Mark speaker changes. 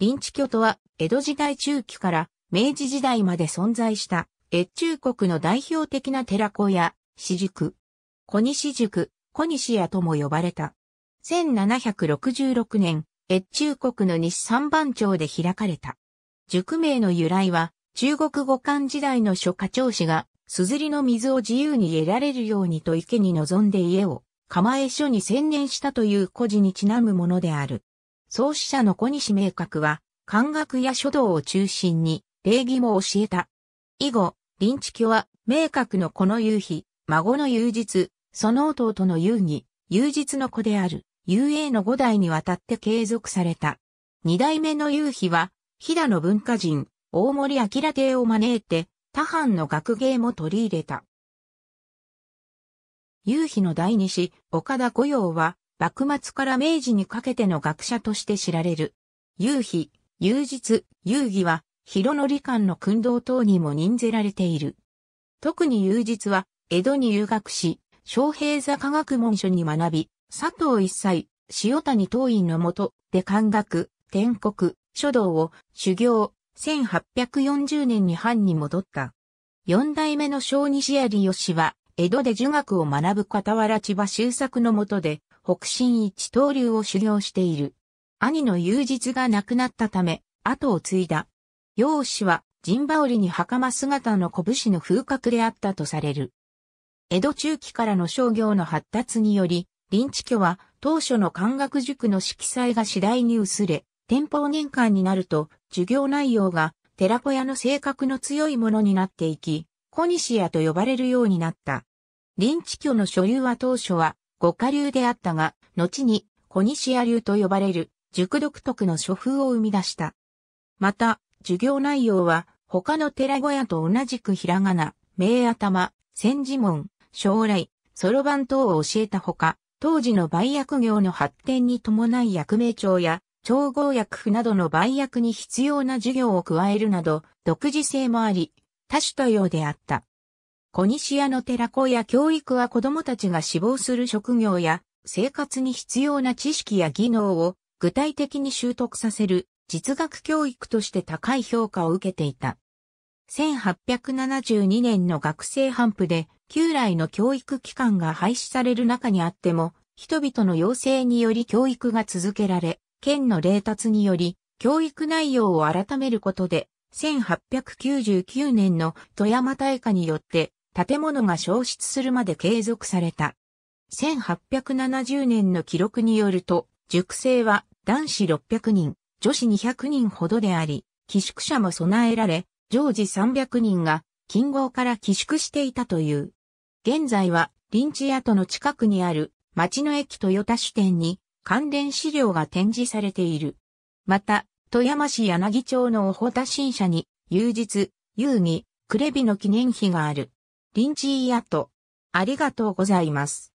Speaker 1: 林地居とは、江戸時代中期から明治時代まで存在した、越中国の代表的な寺子や、私塾。小西塾、小西屋とも呼ばれた。1766年、越中国の西三番町で開かれた。塾名の由来は、中国五漢時代の諸課長氏が、すずりの水を自由に得られるようにと池に臨んで家を、構え所に専念したという故事にちなむものである。創始者の小西明覚は、漢学や書道を中心に、礼儀も教えた。以後、林地居は、明覚の子の夕日、孫の夕日、その弟の遊戯、夕日の子である、遊泳の五代にわたって継続された。二代目の夕日は、飛騨の文化人、大森明帝を招いて、他藩の学芸も取り入れた。夕日の第二子、岡田御用は、幕末から明治にかけての学者として知られる。夕日、夕日、夕日は、広則館の訓導等にも任ぜられている。特に夕日は、江戸に留学し、昌平座科学文書に学び、佐藤一斉、塩谷東院のもと、で漢学、天国、書道を、修行、1840年に藩に戻った。四代目の小西有吉は、江戸で儒学を学ぶ傍ら千葉修作のもとで、北心一刀流を修行している。兄の友実が亡くなったため、後を継いだ。楊氏は、陣羽織に袴姿の拳の風格であったとされる。江戸中期からの商業の発達により、林地居は当初の漢学塾の色彩が次第に薄れ、天保年間になると、授業内容が寺子屋の性格の強いものになっていき、小西屋と呼ばれるようになった。林地居の所有は当初は五下流であったが、後に小西屋流と呼ばれる塾独特の書風を生み出した。また、授業内容は他の寺小屋と同じくひらがな、名頭、千字門、将来、そろばん等を教えたほか、当時の売薬業の発展に伴い薬名帳や調合薬譜などの売薬に必要な授業を加えるなど、独自性もあり、多種多様であった。小西屋の寺子や教育は子供たちが志望する職業や生活に必要な知識や技能を具体的に習得させる実学教育として高い評価を受けていた。1872年の学生頒布で旧来の教育機関が廃止される中にあっても人々の要請により教育が続けられ、県の霊達により教育内容を改めることで1899年の富山大火によって建物が消失するまで継続された。1870年の記録によると、塾生は男子600人、女子200人ほどであり、寄宿舎も備えられ、常時300人が近郊から寄宿していたという。現在は臨地跡の近くにある町の駅豊田支店に関連資料が展示されている。また、富山市柳町のおほた新社に、有日、遊戯、クレビの記念碑がある。リンチーアット。ありがとうございます。